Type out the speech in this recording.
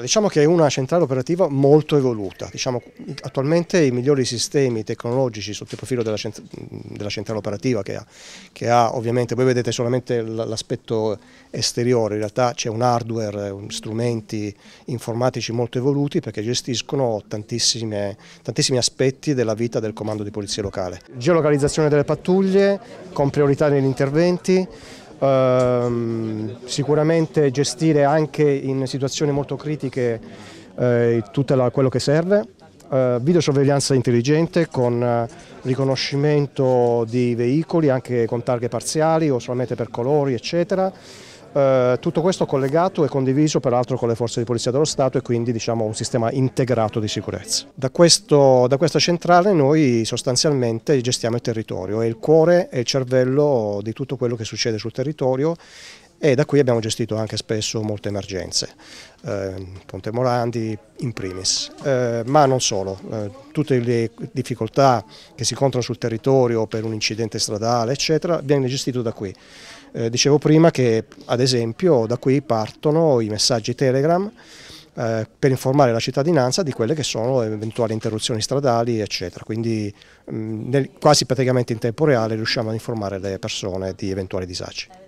Diciamo che è una centrale operativa molto evoluta, diciamo, attualmente i migliori sistemi tecnologici sotto il profilo della, cent della centrale operativa che ha, che ha, ovviamente, voi vedete solamente l'aspetto esteriore, in realtà c'è un hardware, un strumenti informatici molto evoluti perché gestiscono tantissimi aspetti della vita del comando di polizia locale. Geolocalizzazione delle pattuglie con priorità negli interventi, ehm, sicuramente gestire anche in situazioni molto critiche eh, tutto la, quello che serve, eh, videosorveglianza intelligente con eh, riconoscimento di veicoli anche con targhe parziali o solamente per colori eccetera. Eh, tutto questo collegato e condiviso peraltro con le forze di polizia dello Stato e quindi diciamo un sistema integrato di sicurezza. Da, questo, da questa centrale noi sostanzialmente gestiamo il territorio, è il cuore e il cervello di tutto quello che succede sul territorio e da qui abbiamo gestito anche spesso molte emergenze, eh, Ponte Morandi in primis, eh, ma non solo, eh, tutte le difficoltà che si incontrano sul territorio per un incidente stradale eccetera viene gestito da qui. Ehm, dicevo prima che ad esempio da qui partono i messaggi Telegram ehm, per informare la cittadinanza di quelle che sono eventuali interruzioni stradali eccetera, quindi mh, nel, quasi praticamente in tempo reale riusciamo a informare le persone di eventuali disagi.